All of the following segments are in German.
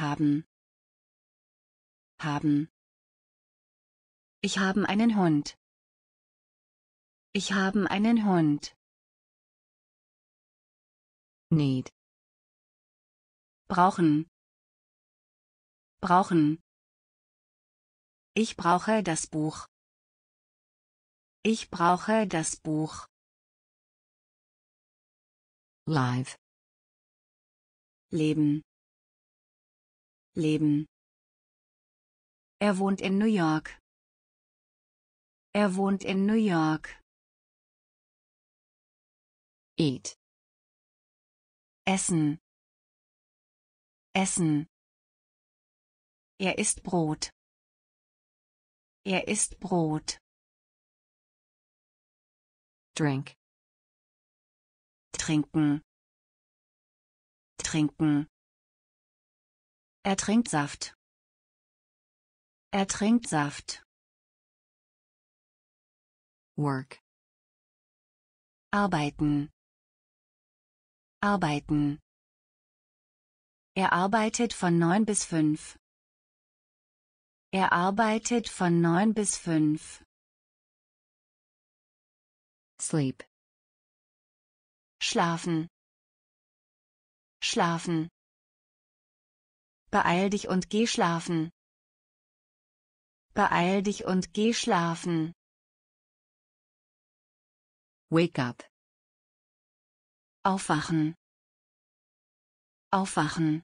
haben haben ich haben einen Hund ich haben einen Hund need brauchen brauchen ich brauche das Buch ich brauche das Buch live leben Leben. Er wohnt in New York. Er wohnt in New York. Eat. Essen. Essen. Er isst Brot. Er isst Brot. Drink. Trinken. Trinken. Er trinkt Saft. Er trinkt Saft. Work. Arbeiten. Arbeiten. Er arbeitet von neun bis fünf. Er arbeitet von neun bis fünf. Sleep. Schlafen. Schlafen. Beeil dich und geh schlafen. Beeil dich und geh schlafen. Wake up. Aufwachen. Aufwachen.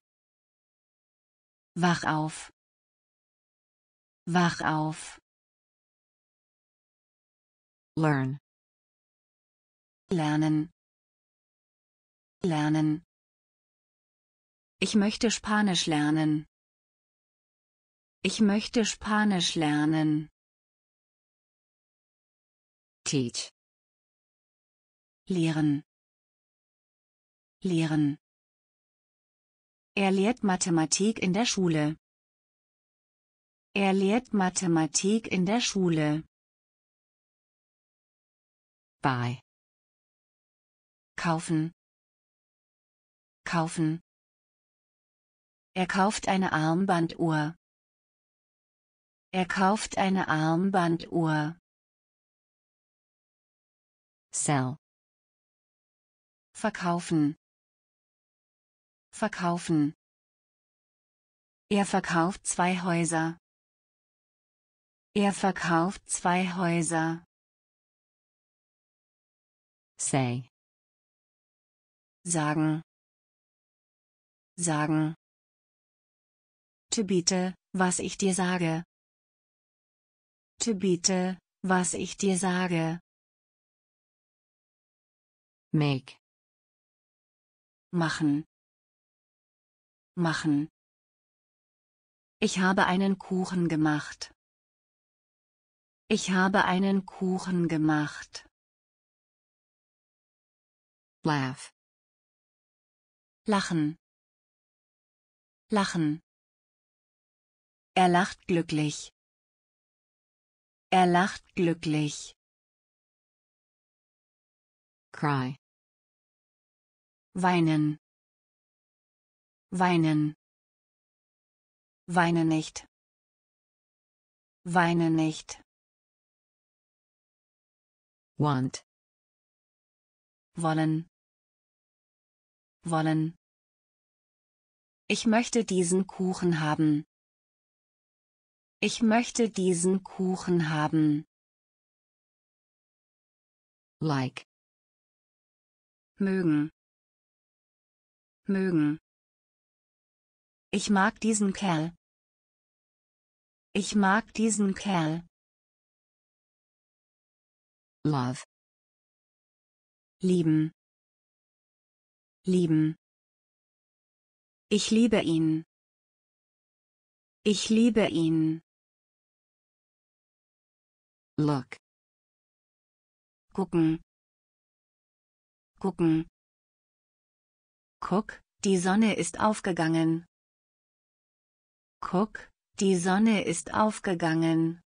Wach auf. Wach auf. Learn. Lernen. Lernen. Ich möchte Spanisch lernen. Ich möchte Spanisch lernen. Teach. Lehren. Lehren. Er lehrt Mathematik in der Schule. Er lehrt Mathematik in der Schule. Buy. Kaufen. Kaufen. Er kauft eine Armbanduhr. Er kauft eine Armbanduhr. Sell. Verkaufen. Verkaufen. Er verkauft zwei Häuser. Er verkauft zwei Häuser. Say. Sagen. Sagen. Tübite, was ich dir sage. Tübite, was ich dir sage. Make. Machen. Machen. Ich habe einen Kuchen gemacht. Ich habe einen Kuchen gemacht. Laugh. Lachen. Lachen. Er lacht glücklich. Er lacht glücklich. Cry. Weinen. Weinen. Weine nicht. Weine nicht. Want. Wollen. Wollen. Ich möchte diesen Kuchen haben. Ich möchte diesen Kuchen haben. Like. Mögen. Mögen. Ich mag diesen Kerl. Ich mag diesen Kerl. Love. Lieben. Lieben. Ich liebe ihn. Ich liebe ihn. Look. Gucken. Gucken. Guck, die Sonne ist aufgegangen. Guck, die Sonne ist aufgegangen.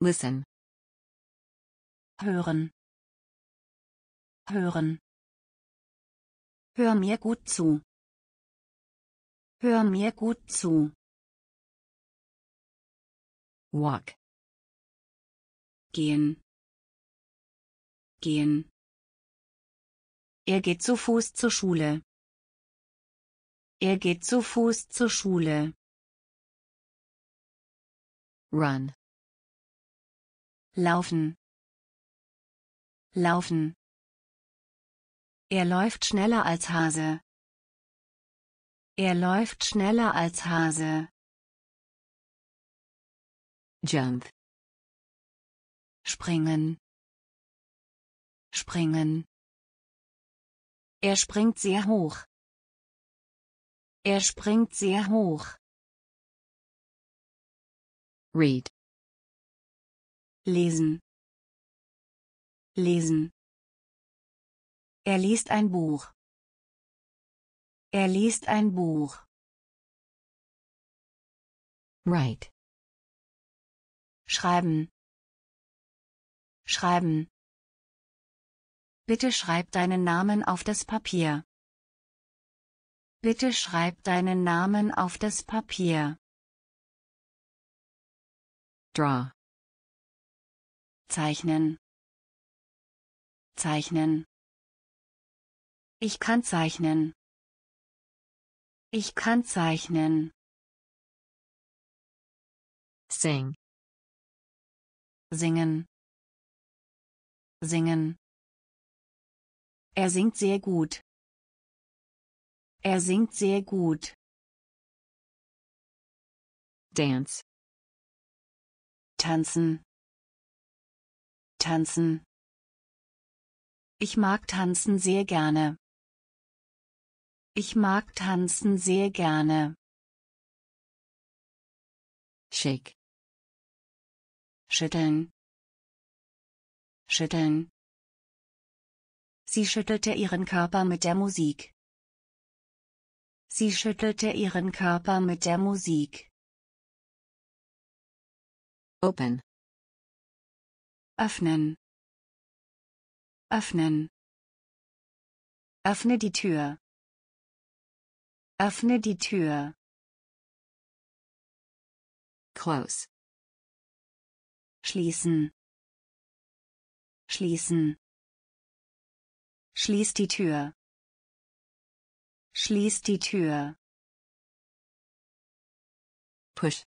Listen. Hören. Hören. Hör mir gut zu. Hör mir gut zu. Walk. Gehen. Gehen. Er geht zu Fuß zur Schule. Er geht zu Fuß zur Schule. Run. Laufen. Laufen. Er läuft schneller als Hase. Er läuft schneller als Hase. Jump. Springen. Springen. Er springt sehr hoch. Er springt sehr hoch. Read. Lesen. Lesen. Er liest ein Buch. Er liest ein Buch. Right. Schreiben. Schreiben. Bitte schreib deinen Namen auf das Papier. Bitte schreib deinen Namen auf das Papier. Draw. Zeichnen. Zeichnen. Ich kann zeichnen. Ich kann zeichnen. Sing singen singen er singt sehr gut er singt sehr gut dance tanzen tanzen ich mag tanzen sehr gerne ich mag tanzen sehr gerne shake schütteln schütteln Sie schüttelte ihren Körper mit der Musik. Sie schüttelte ihren Körper mit der Musik. Open. Öffnen. Öffnen. Öffne die Tür. Öffne die Tür. Close schließen schließen schließ die Tür schließ die Tür push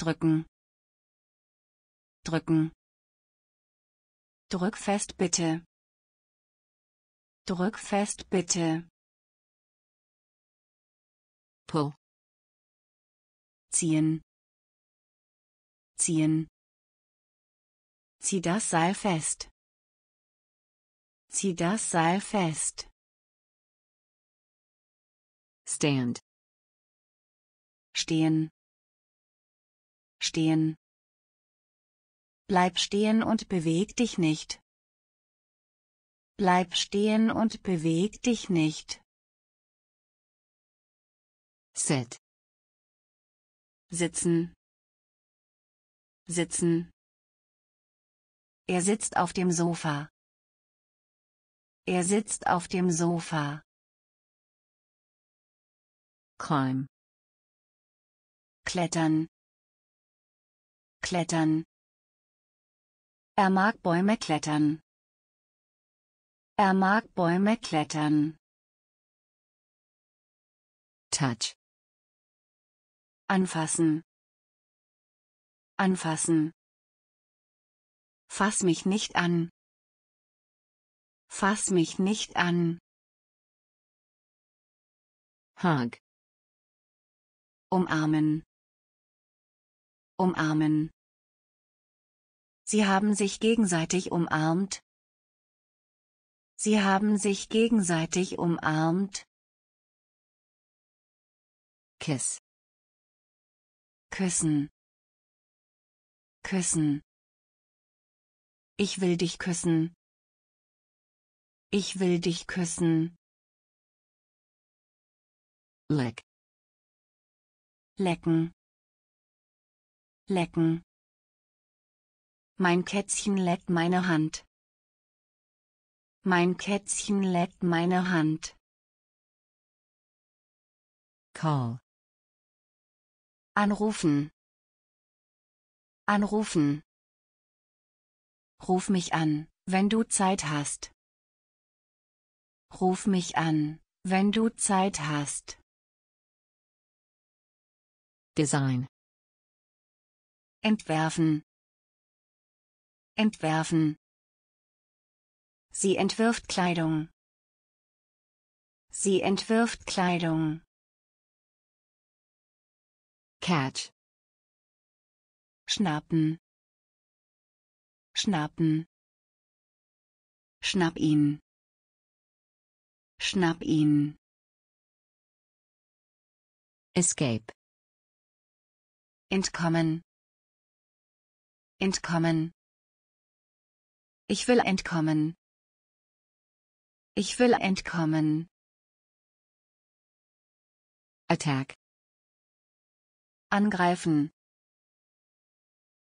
drücken drücken drück fest bitte drück fest bitte pull ziehen ziehen zieh das Seil fest zieh das Seil fest stand stehen stehen Bleib stehen und beweg dich nicht. Bleib stehen und beweg dich nicht. Sit. Sitzen sitzen er sitzt auf dem Sofa er sitzt auf dem Sofa climb klettern klettern er mag Bäume klettern er mag Bäume klettern touch anfassen Anfassen. Fass mich nicht an. Fass mich nicht an. Hug. Umarmen. Umarmen. Sie haben sich gegenseitig umarmt. Sie haben sich gegenseitig umarmt. Kiss. Küssen küssen ich will dich küssen ich will dich küssen leck lecken lecken mein Kätzchen leckt meine Hand mein Kätzchen leckt meine Hand call anrufen Anrufen. Ruf mich an, wenn du Zeit hast. Ruf mich an, wenn du Zeit hast. Design. Entwerfen. Entwerfen. Sie entwirft Kleidung. Sie entwirft Kleidung. Catch schnappen schnappen schnapp ihn schnapp ihn escape entkommen entkommen ich will entkommen ich will entkommen attack angreifen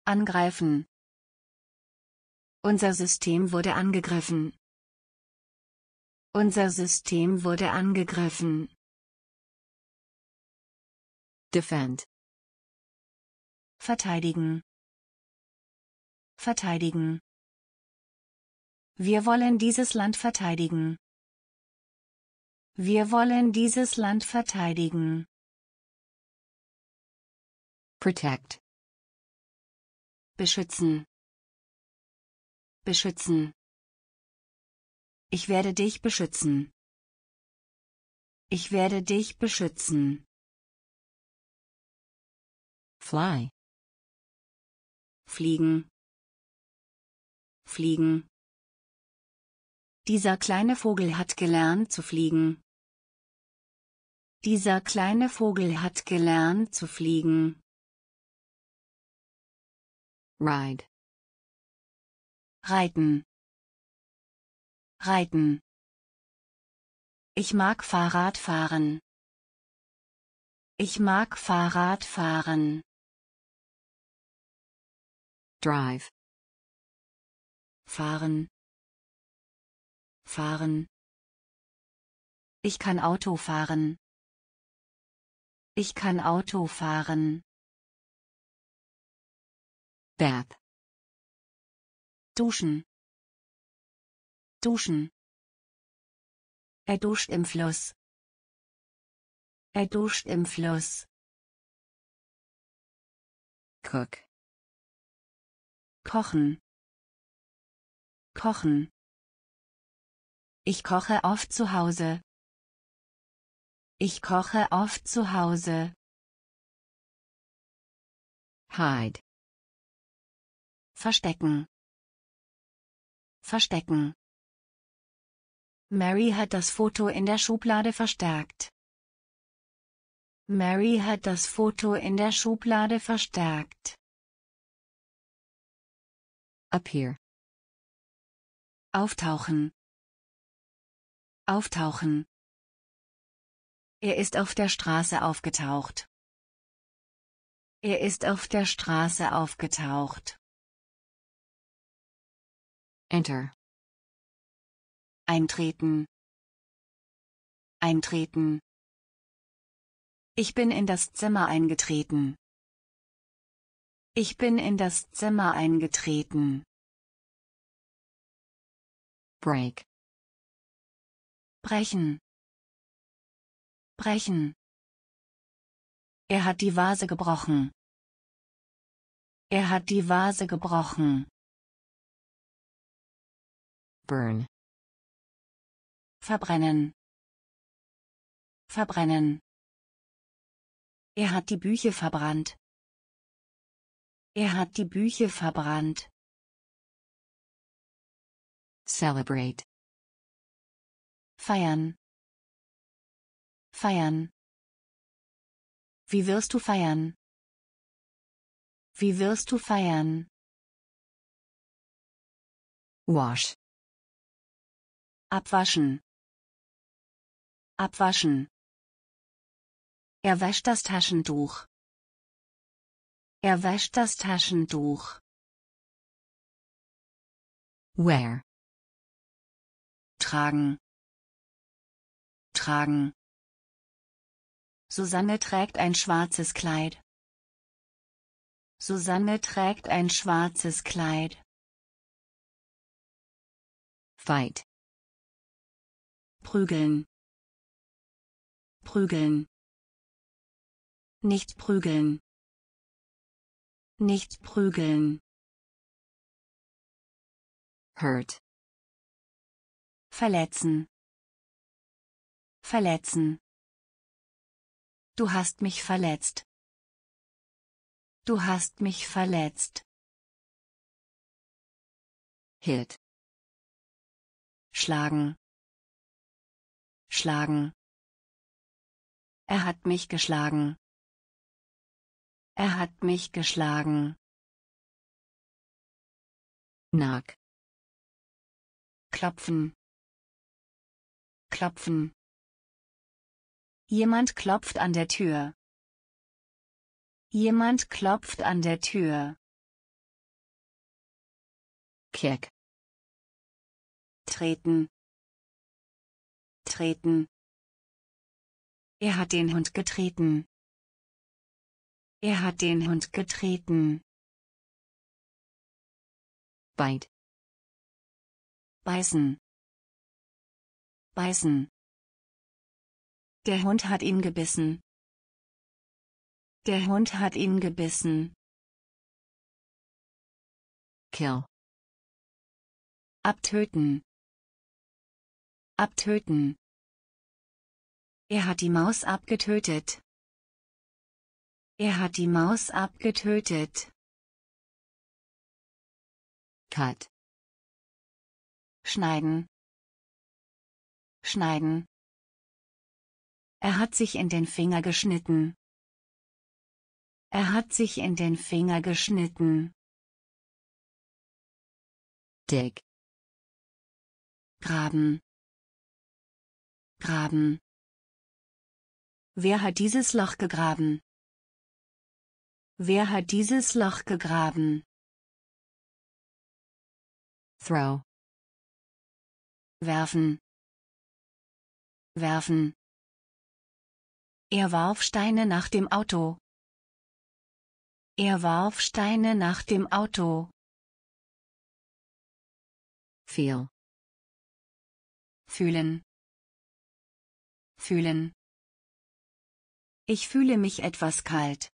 Angreifen. Unser System wurde angegriffen. Unser System wurde angegriffen. Defend. Verteidigen. Verteidigen. Wir wollen dieses Land verteidigen. Wir wollen dieses Land verteidigen. Protect beschützen beschützen ich werde dich beschützen ich werde dich beschützen fly fliegen fliegen dieser kleine Vogel hat gelernt zu fliegen dieser kleine Vogel hat gelernt zu fliegen Ride. Reiten. Reiten. Ich mag Fahrrad fahren. Ich mag Fahrrad fahren. Drive. Fahren. Fahren. Ich kann Auto fahren. Ich kann Auto fahren. Bath. Duschen. Duschen. Er duscht im Fluss. Er duscht im Fluss. Cook. Kochen. Kochen. Ich koche oft zu Hause. Ich koche oft zu Hause. Hide. Verstecken. Verstecken. Mary hat das Foto in der Schublade verstärkt. Mary hat das Foto in der Schublade verstärkt. Appear. Auftauchen. Auftauchen. Er ist auf der Straße aufgetaucht. Er ist auf der Straße aufgetaucht. Enter. Eintreten. Eintreten. Ich bin in das Zimmer eingetreten. Ich bin in das Zimmer eingetreten. Break. Brechen. Brechen. Er hat die Vase gebrochen. Er hat die Vase gebrochen burn verbrennen verbrennen er hat die Bücher verbrannt er hat die Bücher verbrannt celebrate feiern feiern wie wirst du feiern wie wirst du feiern wash Abwaschen. Abwaschen. Er wäscht das Taschentuch. Er wäscht das Taschentuch. Wear. Tragen. Tragen. Susanne trägt ein schwarzes Kleid. Susanne trägt ein schwarzes Kleid. Fight prügeln prügeln nicht prügeln nicht prügeln hurt verletzen verletzen du hast mich verletzt du hast mich verletzt hit schlagen schlagen er hat mich geschlagen er hat mich geschlagen nag klopfen klopfen jemand klopft an der tür jemand klopft an der tür Kirk. Treten. Treten. Er hat den Hund getreten. Er hat den Hund getreten. Beit. Beißen. Beißen. Der Hund hat ihn gebissen. Der Hund hat ihn gebissen. Kill. Abtöten. Abtöten. Er hat die Maus abgetötet. Er hat die Maus abgetötet. Cut. Schneiden. Schneiden. Er hat sich in den Finger geschnitten. Er hat sich in den Finger geschnitten. Dig. Graben. Graben. Wer hat dieses Loch gegraben? Wer hat dieses Loch gegraben? Throw. Werfen. Werfen. Er warf Steine nach dem Auto. Er warf Steine nach dem Auto. Feel. Fühlen. Fühlen. Ich fühle mich etwas kalt.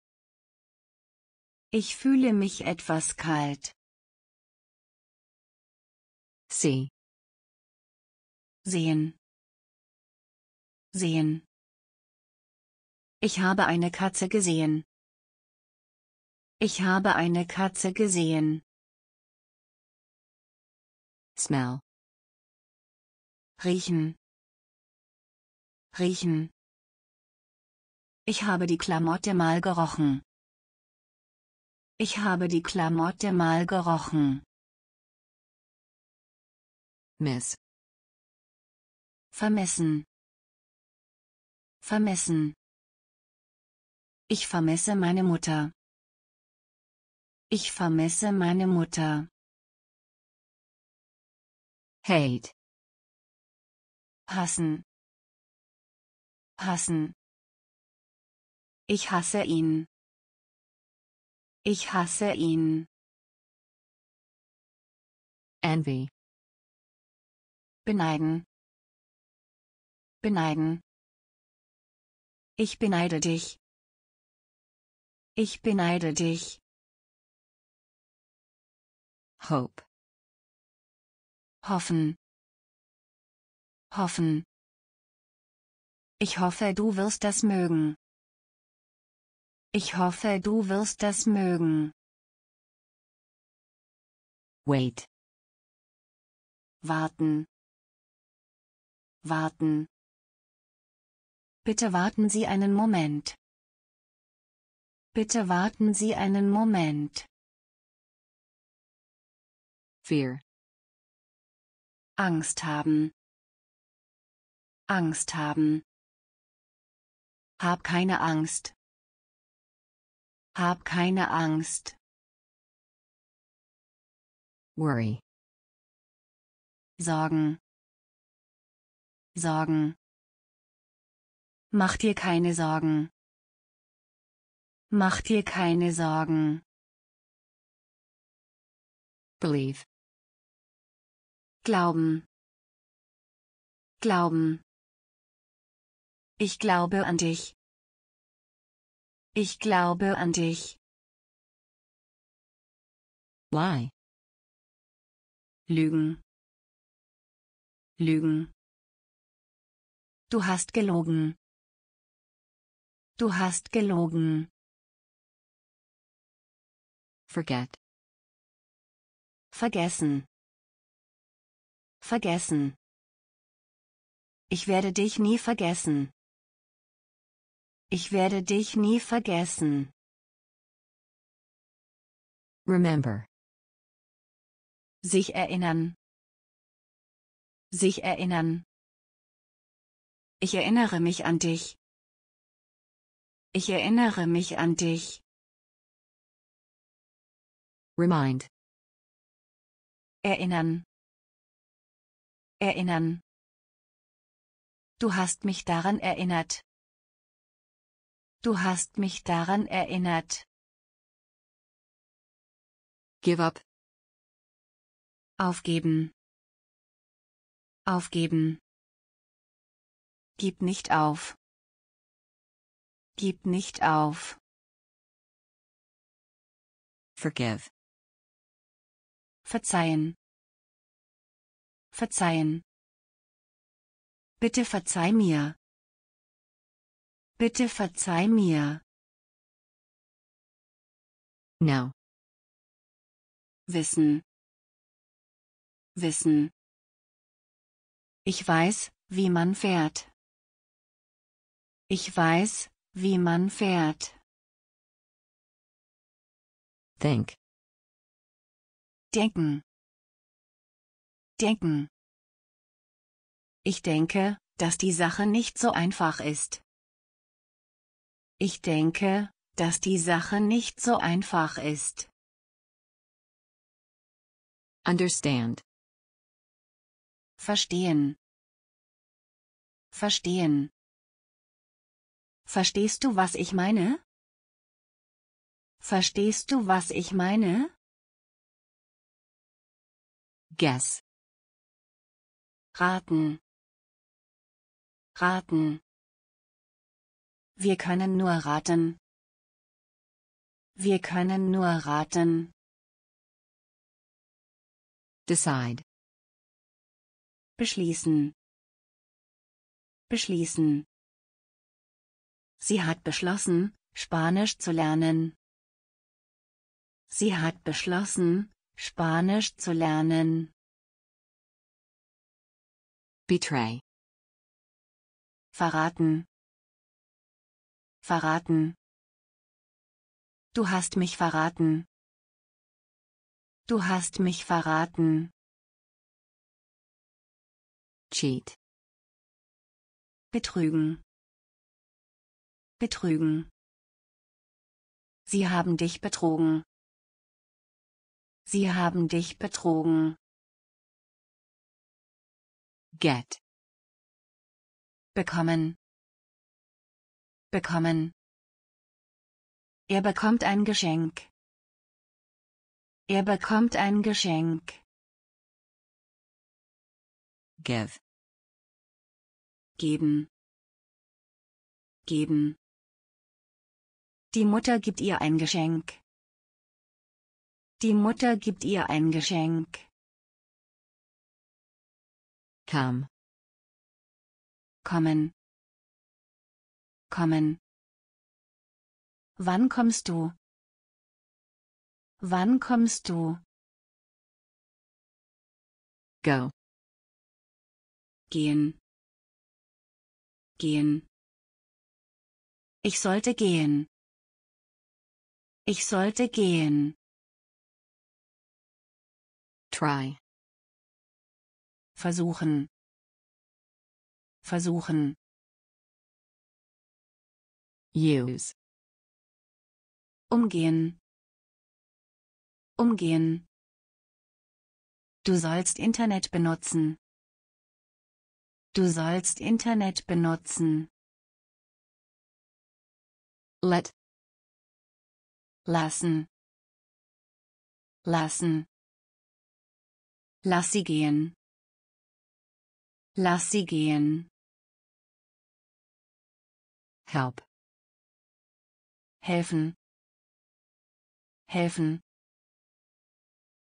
Ich fühle mich etwas kalt. See. Sehen. Sehen. Ich habe eine Katze gesehen. Ich habe eine Katze gesehen. Smell. Riechen. Riechen. Ich habe die Klamotte mal gerochen. Ich habe die Klamotte mal gerochen. Miss. Vermessen. Vermessen. Ich vermesse meine Mutter. Ich vermesse meine Mutter. Hate. Hassen. Hassen. ich hasse ihn ich hasse ihn envy beneiden beneiden ich beneide dich ich beneide dich hope hoffen hoffen ich hoffe du wirst das mögen. Ich hoffe du wirst das mögen. Wait. Warten. Warten. Bitte warten Sie einen Moment. Bitte warten Sie einen Moment. Fear. Angst haben. Angst haben. Hab keine Angst. Hab keine Angst. Worry. Sorgen. Sorgen. Mach dir keine Sorgen. Mach dir keine Sorgen. Believe. Glauben. Glauben. Ich glaube an dich. Ich glaube an dich. Lie. Lügen. Lügen. Du hast gelogen. Du hast gelogen. Forget. Vergessen. Vergessen. Ich werde dich nie vergessen. Ich werde dich nie vergessen. Remember. Sich erinnern. Sich erinnern. Ich erinnere mich an dich. Ich erinnere mich an dich. Remind. Erinnern. Erinnern. Du hast mich daran erinnert. Du hast mich daran erinnert. Give up. Aufgeben. Aufgeben. Gib nicht auf. Gib nicht auf. Forgive. Verzeihen. Verzeihen. Bitte verzeih mir. Bitte verzeih mir. Now. Wissen. Wissen. Ich weiß, wie man fährt. Ich weiß, wie man fährt. Think. Denken. Denken. Ich denke, dass die Sache nicht so einfach ist. Ich denke, dass die Sache nicht so einfach ist. Understand. Verstehen. Verstehen. Verstehst du, was ich meine? Verstehst du, was ich meine? Guess. Raten. Raten. Wir können nur raten. Wir können nur raten. Decide. Beschließen. Beschließen. Sie hat beschlossen, Spanisch zu lernen. Sie hat beschlossen, Spanisch zu lernen. Betray. Verraten. Verraten. Du hast mich verraten. Du hast mich verraten. Cheat. Betrügen. Betrügen. Sie haben dich betrogen. Sie haben dich betrogen. Get. Bekommen bekommen. Er bekommt ein Geschenk. Er bekommt ein Geschenk. Give. Geben. Geben. Die Mutter gibt ihr ein Geschenk. Die Mutter gibt ihr ein Geschenk. Kam. Kommen kommen wann kommst du wann kommst du go gehen gehen ich sollte gehen ich sollte gehen try versuchen versuchen Use. Umgehen. Umgehen. Du sollst Internet benutzen. Du sollst Internet benutzen. Let. Lassen. Lassen. Lass sie gehen. Lass sie gehen. Help helfen helfen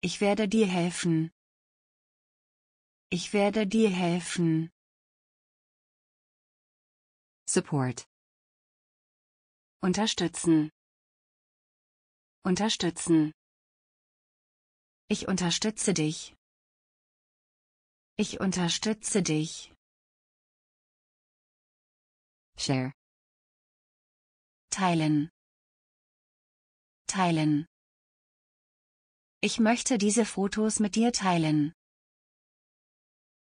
ich werde dir helfen ich werde dir helfen support unterstützen unterstützen ich unterstütze dich ich unterstütze dich share teilen Teilen. Ich möchte diese Fotos mit dir teilen.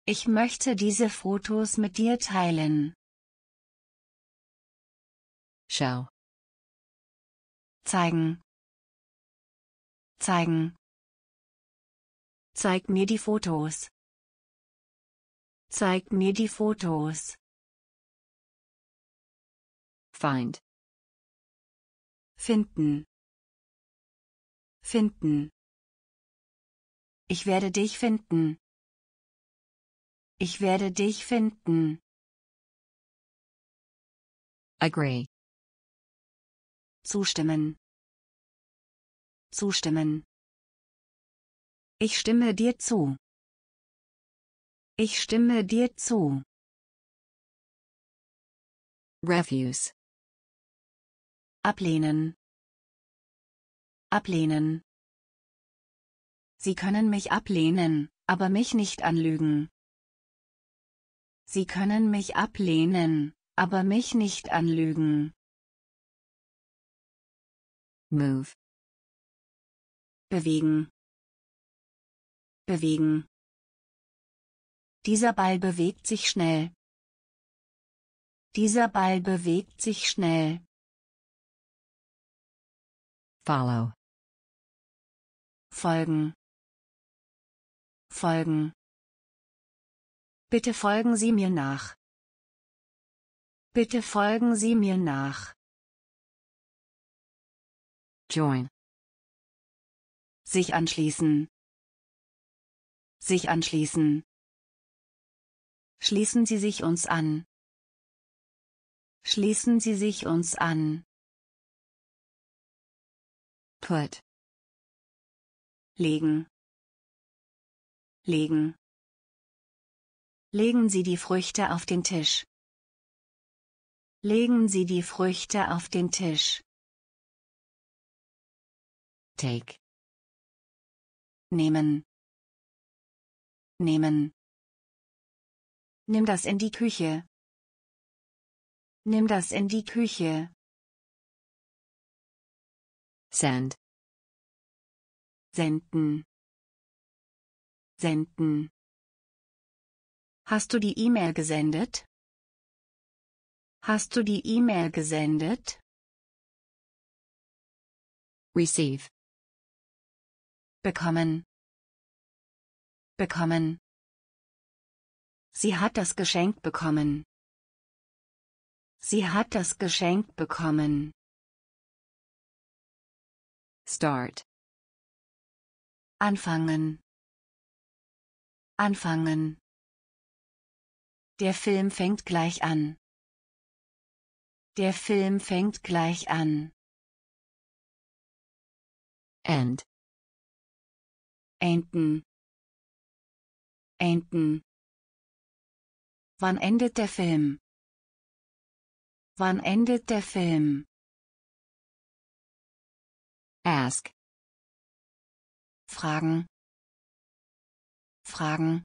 Ich möchte diese Fotos mit dir teilen. Schau. Zeigen. Zeigen. Zeig mir die Fotos. Zeig mir die Fotos. Find. Finden finden ich werde dich finden ich werde dich finden agree zustimmen zustimmen ich stimme dir zu ich stimme dir zu refuse ablehnen Ablehnen. Sie können mich ablehnen, aber mich nicht anlügen. Sie können mich ablehnen, aber mich nicht anlügen. Move. Bewegen. Bewegen. Dieser Ball bewegt sich schnell. Dieser Ball bewegt sich schnell. Follow folgen folgen bitte folgen Sie mir nach bitte folgen Sie mir nach join sich anschließen sich anschließen schließen Sie sich uns an schließen Sie sich uns an put legen legen legen Sie die Früchte auf den Tisch legen Sie die Früchte auf den Tisch take nehmen nehmen nimm das in die Küche nimm das in die Küche Sand senden senden Hast du die E-Mail gesendet? Hast du die E-Mail gesendet? Receive. Bekommen. Bekommen. Sie hat das Geschenk bekommen. Sie hat das Geschenk bekommen. Start. Anfangen. Anfangen. Der Film fängt gleich an. Der Film fängt gleich an. End. Enden. Enden. Wann endet der Film? Wann endet der Film? Ask. Fragen. Fragen.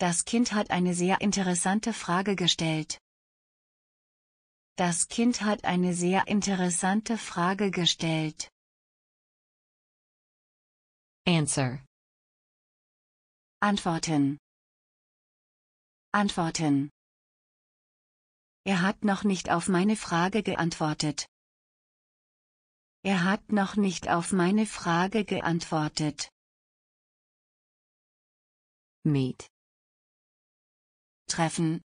Das Kind hat eine sehr interessante Frage gestellt. Das Kind hat eine sehr interessante Frage gestellt. Answer. Antworten. Antworten. Er hat noch nicht auf meine Frage geantwortet. Er hat noch nicht auf meine Frage geantwortet. Meet. Treffen.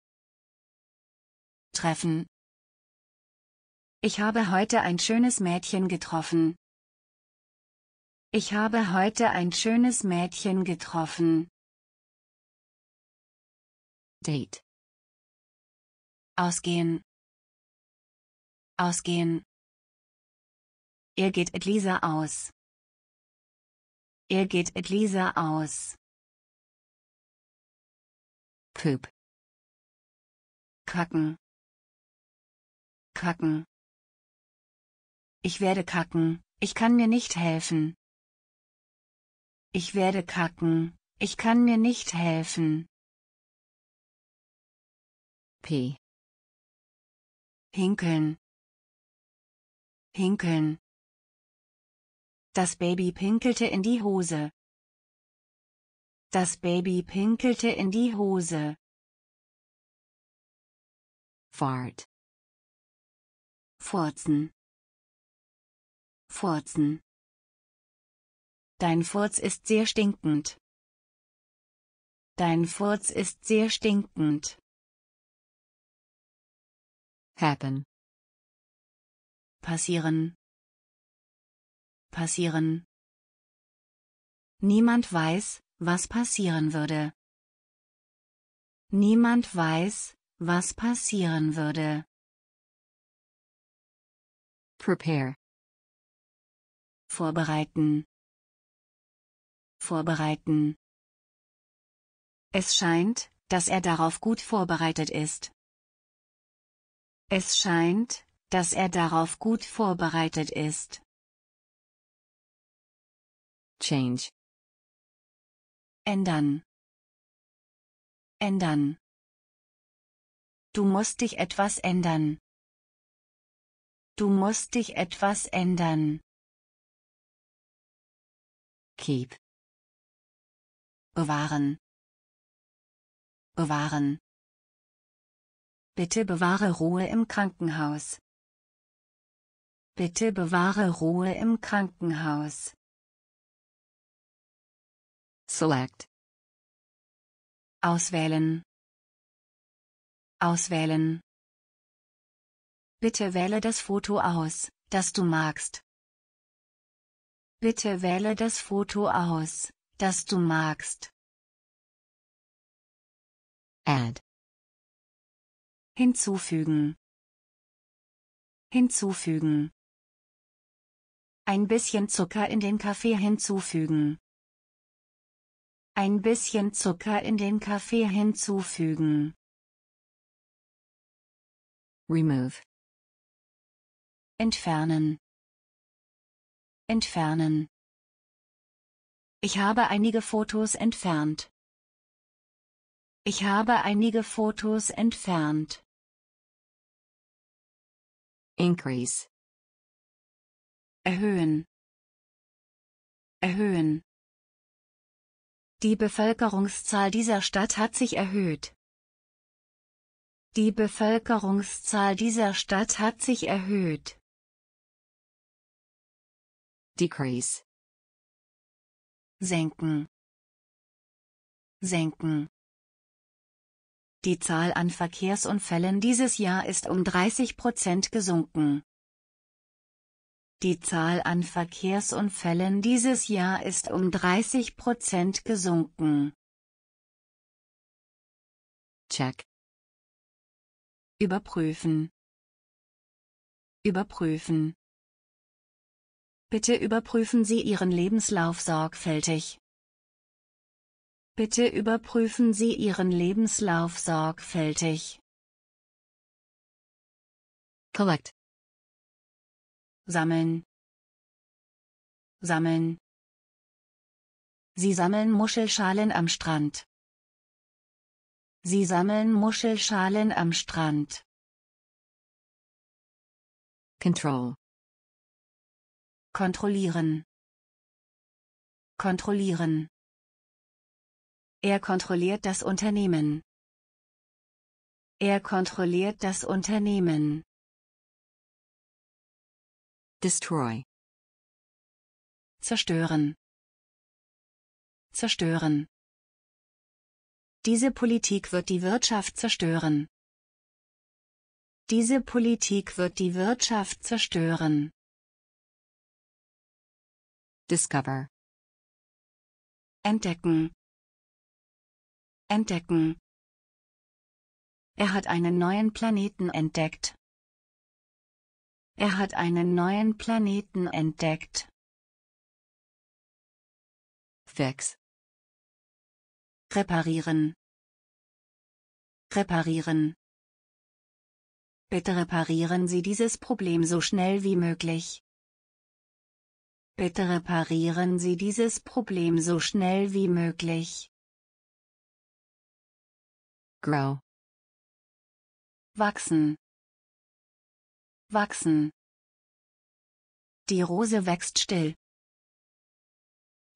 Treffen. Ich habe heute ein schönes Mädchen getroffen. Ich habe heute ein schönes Mädchen getroffen. Date. Ausgehen. Ausgehen. Er geht at aus. Er geht at aus. Püp. Kacken. Kacken. Ich werde kacken, ich kann mir nicht helfen. Ich werde kacken, ich kann mir nicht helfen. P. Hinkeln. Hinkeln. Das Baby pinkelte in die Hose. Das Baby pinkelte in die Hose. Fart. Furzen. Furzen. Dein Furz ist sehr stinkend. Dein Furz ist sehr stinkend. Happen. Passieren passieren. Niemand weiß, was passieren würde. Niemand weiß, was passieren würde. Prepare. Vorbereiten. Vorbereiten. Es scheint, dass er darauf gut vorbereitet ist. Es scheint, dass er darauf gut vorbereitet ist. Change. Ändern. Ändern. Du musst dich etwas ändern. Du musst dich etwas ändern. Keep. Bewahren. Bewahren. Bitte bewahre Ruhe im Krankenhaus. Bitte bewahre Ruhe im Krankenhaus. Select. Auswählen. Auswählen. Bitte wähle das Foto aus, das du magst. Bitte wähle das Foto aus, das du magst. Add. Hinzufügen. Hinzufügen. Ein bisschen Zucker in den Kaffee hinzufügen. Ein bisschen Zucker in den Kaffee hinzufügen. Remove. Entfernen. Entfernen. Ich habe einige Fotos entfernt. Ich habe einige Fotos entfernt. Increase. Erhöhen. Erhöhen. Die Bevölkerungszahl dieser Stadt hat sich erhöht. Die Bevölkerungszahl dieser Stadt hat sich erhöht. Decrease. Senken. Senken. Die Zahl an Verkehrsunfällen dieses Jahr ist um 30 Prozent gesunken. Die Zahl an Verkehrsunfällen dieses Jahr ist um 30 Prozent gesunken. Check. Überprüfen. Überprüfen. Bitte überprüfen Sie Ihren Lebenslauf sorgfältig. Bitte überprüfen Sie Ihren Lebenslauf sorgfältig. Collect sammeln sammeln Sie sammeln Muschelschalen am Strand. Sie sammeln Muschelschalen am Strand. Control. Kontrollieren. Kontrollieren. Er kontrolliert das Unternehmen. Er kontrolliert das Unternehmen. Destroy. Zerstören. Zerstören. Diese Politik wird die Wirtschaft zerstören. Diese Politik wird die Wirtschaft zerstören. Discover. Entdecken. Entdecken. Er hat einen neuen Planeten entdeckt. Er hat einen neuen Planeten entdeckt. Fix. Reparieren. Reparieren. Bitte reparieren Sie dieses Problem so schnell wie möglich. Bitte reparieren Sie dieses Problem so schnell wie möglich. Grow. Wachsen wachsen. Die Rose wächst still.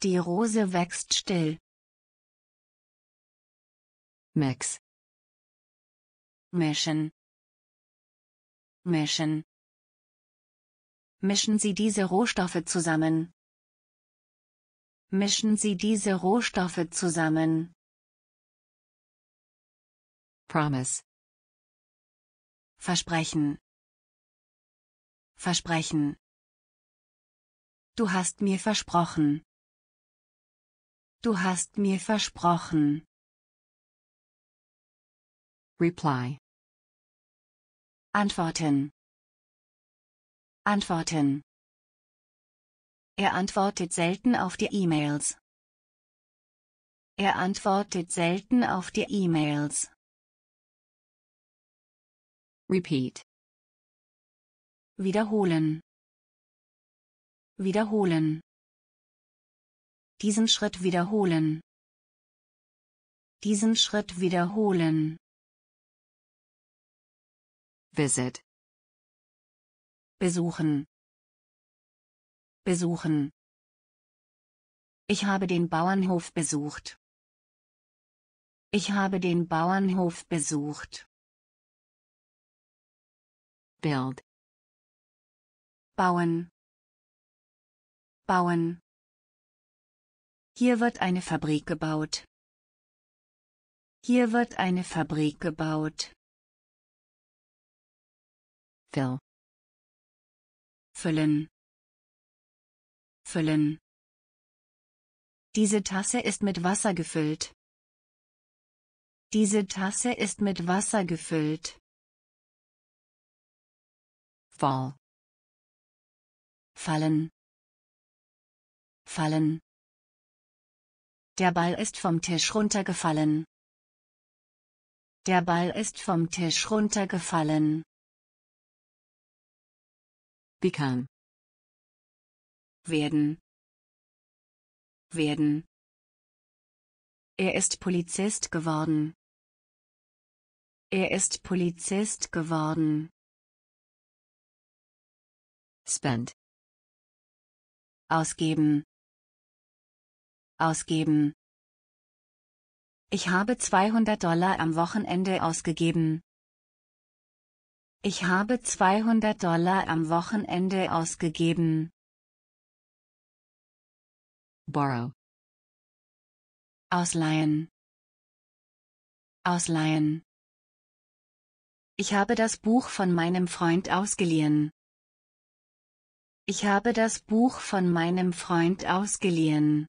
Die Rose wächst still. Mix. Mischen. Mischen. Mischen Sie diese Rohstoffe zusammen. Mischen Sie diese Rohstoffe zusammen. Promise. Versprechen. Versprechen. Du hast mir versprochen. Du hast mir versprochen. Reply. Antworten. Antworten. Er antwortet selten auf die E-Mails. Er antwortet selten auf die E-Mails. Repeat. Wiederholen. Wiederholen. Diesen Schritt wiederholen. Diesen Schritt wiederholen. Visit. Besuchen. Besuchen. Ich habe den Bauernhof besucht. Ich habe den Bauernhof besucht. Build bauen bauen hier wird eine Fabrik gebaut hier wird eine Fabrik gebaut fill füllen füllen diese Tasse ist mit Wasser gefüllt diese Tasse ist mit Wasser gefüllt. Fall fallen fallen der Ball ist vom Tisch runtergefallen der Ball ist vom Tisch runtergefallen become werden werden er ist Polizist geworden er ist Polizist geworden spend ausgeben ausgeben ich habe 200 Dollar am Wochenende ausgegeben ich habe 200 Dollar am Wochenende ausgegeben borrow ausleihen ausleihen ich habe das Buch von meinem Freund ausgeliehen ich habe das Buch von meinem Freund ausgeliehen.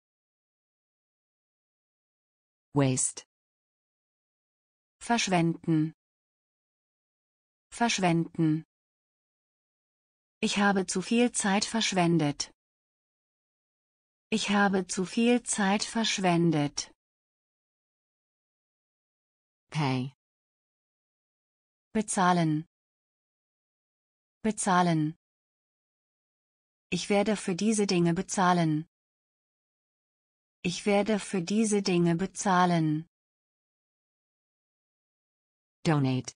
Waste. Verschwenden. Verschwenden. Ich habe zu viel Zeit verschwendet. Ich habe zu viel Zeit verschwendet. Pay. Bezahlen. Bezahlen. Ich werde für diese Dinge bezahlen. Ich werde für diese Dinge bezahlen. Donate.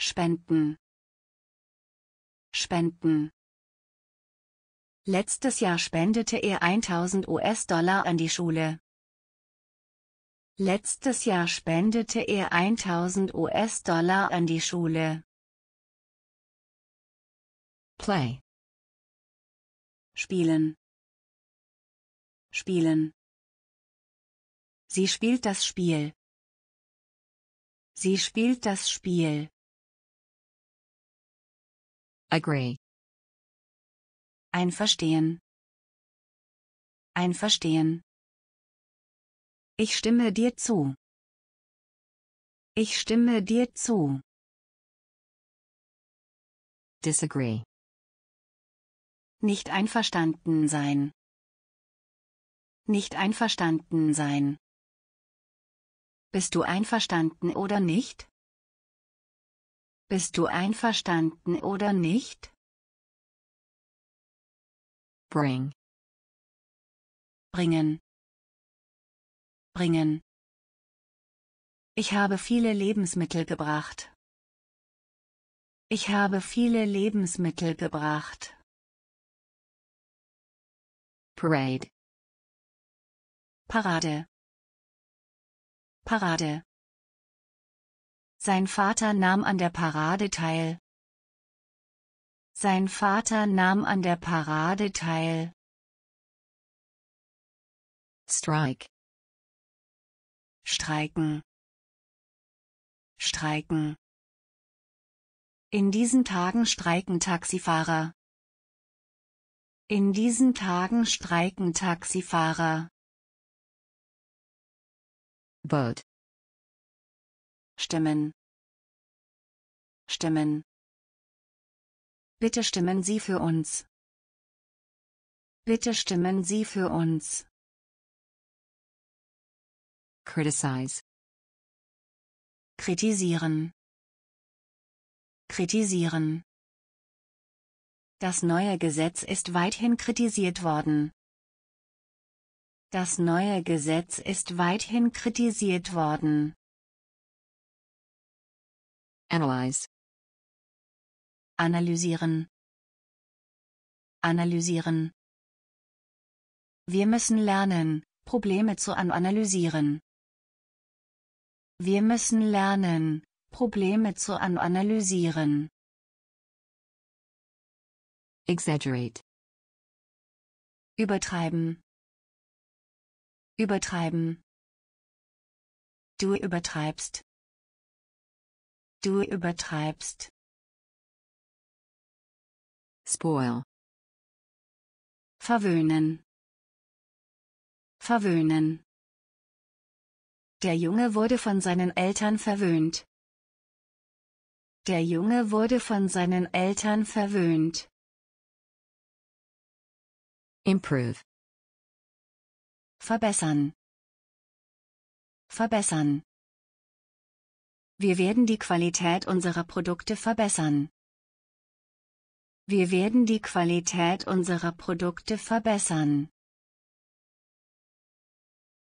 Spenden. Spenden. Letztes Jahr spendete er 1000 US-Dollar an die Schule. Letztes Jahr spendete er 1000 US-Dollar an die Schule. Play spielen spielen Sie spielt das Spiel. Sie spielt das Spiel. Agree. Einverstehen. Einverstehen. Ich stimme dir zu. Ich stimme dir zu. Disagree. Nicht einverstanden sein. Nicht einverstanden sein. Bist du einverstanden oder nicht? Bist du einverstanden oder nicht? Bring. Bringen. Bringen. Ich habe viele Lebensmittel gebracht. Ich habe viele Lebensmittel gebracht. Parade. Parade. Parade. Sein Vater nahm an der Parade teil. Sein Vater nahm an der Parade teil. Strike. Streiken. Streiken. In diesen Tagen streiken Taxifahrer. In diesen Tagen streiken Taxifahrer. Boat. Stimmen. Stimmen. Bitte stimmen Sie für uns. Bitte stimmen Sie für uns. Criticize. Kritisieren. Kritisieren. Das neue Gesetz ist weithin kritisiert worden. Das neue Gesetz ist weithin kritisiert worden. Analyze. Analysieren. Analysieren. Wir müssen lernen, Probleme zu analysieren. Wir müssen lernen, Probleme zu analysieren. Exaggerate. Übertreiben. Übertreiben. Du übertreibst. Du übertreibst. Spoil. Verwöhnen. Verwöhnen. Der Junge wurde von seinen Eltern verwöhnt. Der Junge wurde von seinen Eltern verwöhnt. Improve. Verbessern. Verbessern. Wir werden die Qualität unserer Produkte verbessern. Wir werden die Qualität unserer Produkte verbessern.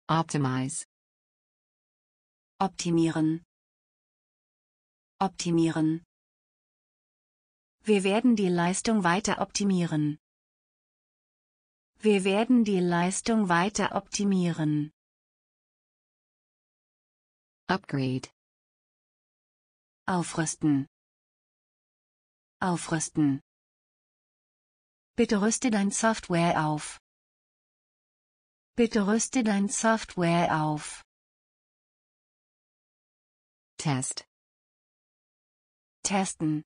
Optimize. Optimieren. Optimieren. Wir werden die Leistung weiter optimieren. Wir werden die Leistung weiter optimieren. Upgrade. Aufrüsten. Aufrüsten. Bitte rüste dein Software auf. Bitte rüste dein Software auf. Test. Testen.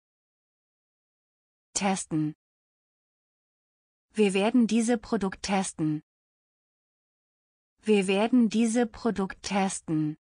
Testen. Wir werden diese Produkt testen. Wir werden diese Produkt testen.